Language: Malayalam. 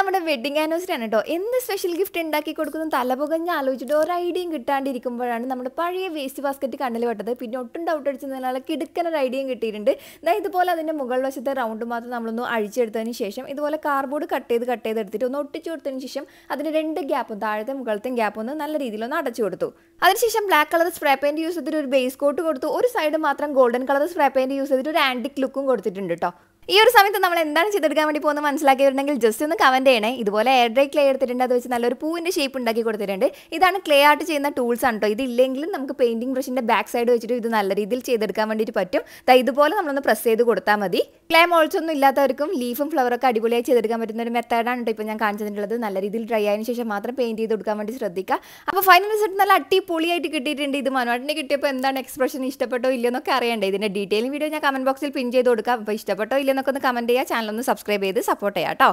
നമ്മുടെ വെഡിങ് ആനിവേഴ്സറി ആണ് കേട്ടോ എന്ത് സ്പെഷ്യൽ ഗിഫ്റ്റ് ഉണ്ടാക്കി കൊടുക്കുന്നു പുകഞ്ഞ് ആലോചിച്ചിട്ട് ഒരു ഐഡിയയും കിട്ടാണ്ടിരിക്കുമ്പോഴാണ് നമ്മുടെ പഴയ വേസ്റ്റ് ബാസ്ക്കറ്റ് കണ്ണിൽ പെട്ടത് പിന്നെ ഒട്ടും ഡൗട്ട് അടിച്ചതിനാൽ കിടുക്കൻ ഒരു ഐഡിയയും കിട്ടിയിട്ടുണ്ട് ഇതാ ഇതുപോലെ അതിൻ്റെ മുകൾ വശത്തെ റൗണ്ട് മാത്രം നമ്മളൊന്ന് അഴിച്ചെടുത്തതിന് ശേഷം ഇതുപോലെ കാർബോർഡ് കട്ട് ചെയ്ത് കട്ട് ചെയ്ത് എടുത്തിട്ട് ഒന്ന് ഒട്ടിച്ചു കൊടുത്തതിന് ശേഷം അതിന് രണ്ട് ഗ്യാപ്പും താഴത്തെ മുകളത്തെയും ഗ്യാപ്പ് ഒന്ന് നല്ല രീതിയിൽ ഒന്ന് അടച്ചു കൊടുത്തു അതിനുശേഷം black colour spray paint use ചെയ്തിട്ട് ഒരു ബേസ് കോട്ട് കൊടുത്തു ഒരു സൈഡ് മാത്രം golden colour spray paint use ചെയ്തിട്ട് ഒരു ആൻറ്റിക് ലുക്കും കൊടുത്തിട്ടുണ്ട് കേട്ടോ ഈ ഒരു സമയത്ത് നമ്മൾ എന്താണ് ചെയ്തെടുക്കാൻ വേണ്ടി പോകുന്നത് മനസ്സിലാക്കിയിട്ടുണ്ടെങ്കിൽ ജസ്റ്റ് ഒന്ന് കമന്റ് ചെയ്യണേ ഇതുപോലെ എയർ ഡ്രൈ ക്ലേ എടുത്തിട്ടുണ്ട് അത് വെച്ച് നല്ലൊരു പൂവിന്റെ ഷേപ്പ് ഉണ്ടാക്കി കൊടുത്തിട്ടുണ്ട് ഇതാണ് ക്ലേ ആർട്ട് ചെയ്യുന്ന ടൂൾസ് ആണ് കേട്ടോ ഇല്ലെങ്കിലും നമുക്ക് പെയിന്റിംഗ് ബ്രഷിന്റെ ബാക്ക് സൈഡ് വെച്ചിട്ട് ഇത് നല്ല രീതിയിൽ ചെയ്തെടുക്കാൻ വേണ്ടിയിട്ട് പറ്റും ഇതുപോലെ നമ്മളൊന്ന് പ്രസ് ചെയ്ത് കൊടുത്താൽ മതി ക്ലേ മോൾസൊന്നും ഇല്ലാത്തവർക്കും ലീഫും ഫ്ലവറൊക്കെ അടിപൊളിയായി ചെയ്തെടുക്കാൻ പറ്റുന്ന ഒരു മെത്തേഡാണ് കേട്ടോ ഇപ്പോൾ ഞാൻ കാണിച്ചിട്ടുള്ളത് നല്ല രീതിയിൽ ഡ്രൈ ആയതിനു ശേഷം മാത്രം പെയിന്റ് ചെയ്ത് കൊടുക്കാൻ വേണ്ടി ശ്രദ്ധിക്കുക അപ്പോൾ ഫൈനൽ റിസൾട്ട് നല്ല അടിപൊളിയായിട്ട് കിട്ടിയിട്ടുണ്ട് ഇത് മനോഹരനെ കിട്ടിയപ്പോൾ എന്താണ് എക്സ്പ്രഷൻ ഇഷ്ടപ്പെട്ടോ ഇല്ലെന്നൊക്കെ അറിയണ്ടേ ഇതിൻ്റെ ഡീറ്റെയിൽ വീഡിയോ ഞാൻ കമന്റ് ബോക്സിൽ പിൻ ചെയ്ത് കൊടുക്കാം അപ്പോൾ ഇഷ്ടപ്പെട്ടോ ഇല്ലെന്ന് നിങ്ങൾക്കൊന്ന് ഒന്ന് കമൻറ്റ് ചെയ്യുക ചാനൽ ഒന്ന് സബ്സ്ക്രൈബ് ചെയ്ത് സപ്പോർട്ട് ചെയ്യാം കേട്ടോ